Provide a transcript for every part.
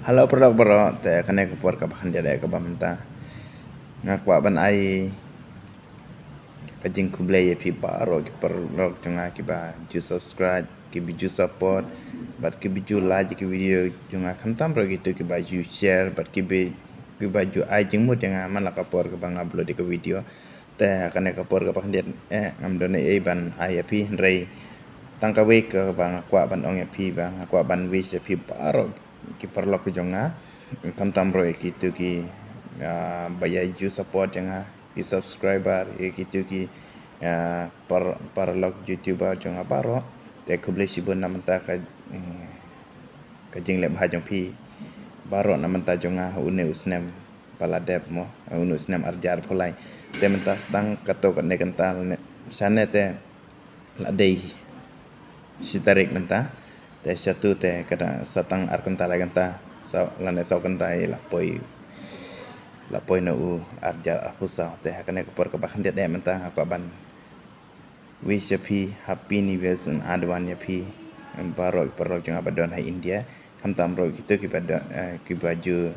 halo perlok bro te kene kepuar ke bahan dia ke minta ngaku ban ai kajing kublay ya pi baro ki perlok junga ki ba ju subscribe ki bi ju support bat ki bi ju like ki video junga kam tam gitu ki ba ju share bat ki bi ki ba ju ai jing yang aman la kapuar ke bang upload ke video te kene kepuar ke bahan dia eh ngam done ai ban ai ya pi rei tangkawe ke bang akwa ban ong ya pi bang ban wish ya pi kiparlok jonga kam tamro e kitu ki ya, baya ju support jonga ki subscriber e kitu ki ya, par parlok youtuber jonga paro te kuble sibun namanta ka eh, ka jingle pi paro baro namanta jonga une usnem paladep mo une usnem arjar polai te menta stang kato kan ne kental la dei si tarik menta te satu te kada satang arkenta laganta sa lana saukantai lapoi lapoi na u arja arpusa te hakane kapor kabahan dia menta hakaban wish you happy new year and advan ya pi baro perro jeng abadon hai india kam tamro kita ki eh, kibaju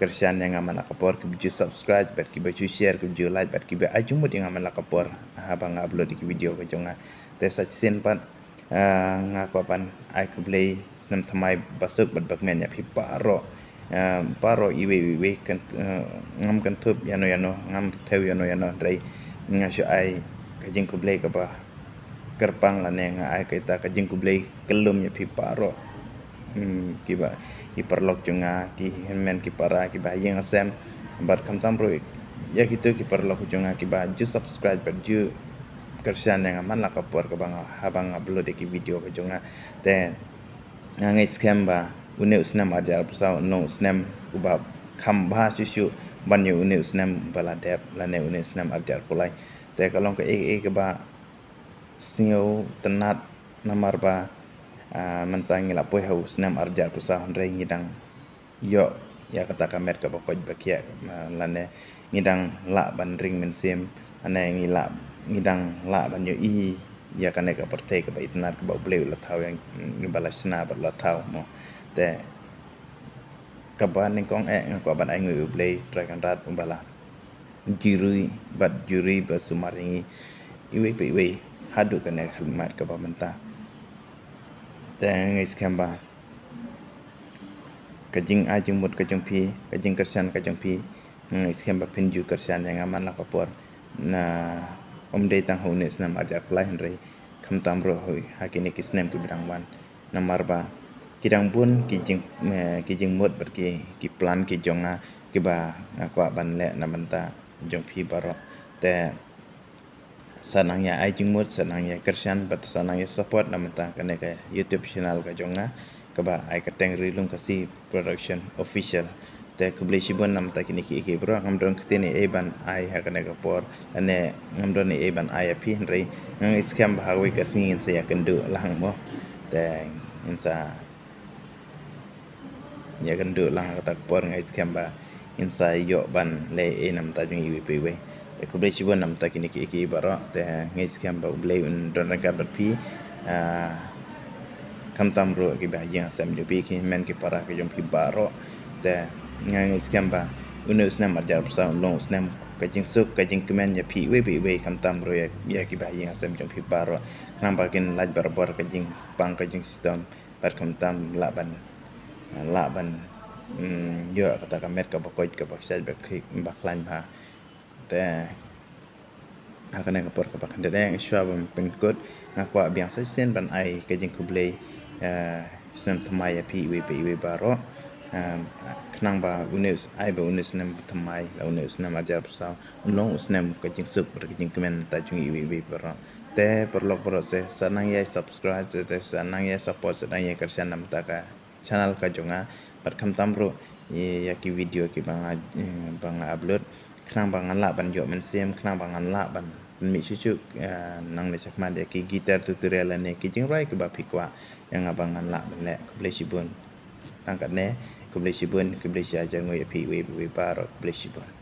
kerjaan yang aman kapor kibaju subscribe ki baju share kibaju like ki baju ajumut yang aman kapor abang upload di video ke jonga te sajen pat nga ko pan ai ku blei snam thamai basuk bat bak men ya, ya paro paro iwe iwe kan eh, ngam kan thup yano yano ngam theu yano yano rei nga shu ai ka jing ku blei ka ba kerpang la ngai ai ka ta ka jing ku blei kelum ya phi paro hmm, kiba parlok junga ki men ki para ki ba yang asem bar kam tam ya gitu ki parlok junga ki ba ju subscribe bar ju kersian yang aman lah kapur ke bang habang upload deki video ke jonga ah. te ngai scam ba une usnam ajar pusau no usnem uba kam ba chuchu banyu une usnem bala dep lane une usnam ajar pulai te kalong ke ee eh, eh, ke ba sio tenat namar ba ah, mentang ngila hau ajar pusau hondre ngidang yo ya kata kamer ke pokoj bakia ah, lane ngidang la ban ring mensim ane ngilap ngidang la banyo i ya kane ka parte ka bait itnar ka ba bleu la thau yang ngibalas na ba la thau mo te ka ban ning kong e ko ban ai ngi blei trai kan rat umbala juri bat juri ba sumaringi we pe we hadu kane khilmat ka ba menta te ngi skem ba kajing jing mut kajung pi kajing kersan kajung pi ngi skem ba penju kersan yang aman la papor na omdei tang hone snam ajak lai henrei kham ro hoi hakini kisnem ki bidang wan nomor ba kidang pun kijing eh, kijing mut berki ki plan ki jonga ki ba ban le namanta jong phi barok te sanang ya ai jing mut sanang ya kersian bat sanang ya support namanta kane ka youtube channel ka jonga ka ba ai ka teng rilung si production official te kublai shibun nam ta kini ki ki bro ngam don kiti ni eban ai ha kana ka por ane ngam dong ni eban ai api hendrei ngam iskam bahagwe ka singin insa ya kendu lahang mo te insa ya kendu lahang ka tak por ngam iskam ba insa yo ban le e nam ta jung iwi pi we te kublai shibun nam ta kini ki ki bro te ngam iskam ba ublai un dong ka dot pi kam tamru ki yang sam pi ki men ki parah ki jom ki baro te ngang scam ba unu snam ar jar sa long snam ka jing suk ka jing kmen ya pi we bi we kam tam ro ya ya ki ba yang sam jong phi ba nam ba kin laj bar bar ka jing pang ka jing sistem bar kam tam la ban la ban yo ka ta ka met ka ba ko ka ba sa ba khik ba klan ba te akan yang kepor kepakan dada yang iswa bam pengkut aku biasa sen ban ai kajing kublei senam temaya pi iwe pi iwe baro kenang ba unes ai ba unes nem tamai la unes nem aja pusa unong unes nem kajing sup ber kajing kemen ta jung iwi bi ber te perlu proses senang ya subscribe te sanang ya support senang ya kersian nam ta ka channel ka jonga ber kam tamru ya ki video ki bang mm, bang upload kenang bang la ban yo men sim kenang bang la ban mi chuchu eh, nang le chak de ki gitar tutorial ne ki jing rai ki ba pikwa yang abangan la ban le ko ble shibun tangkat ne kublai sibun kublai si ajang ngoi api barot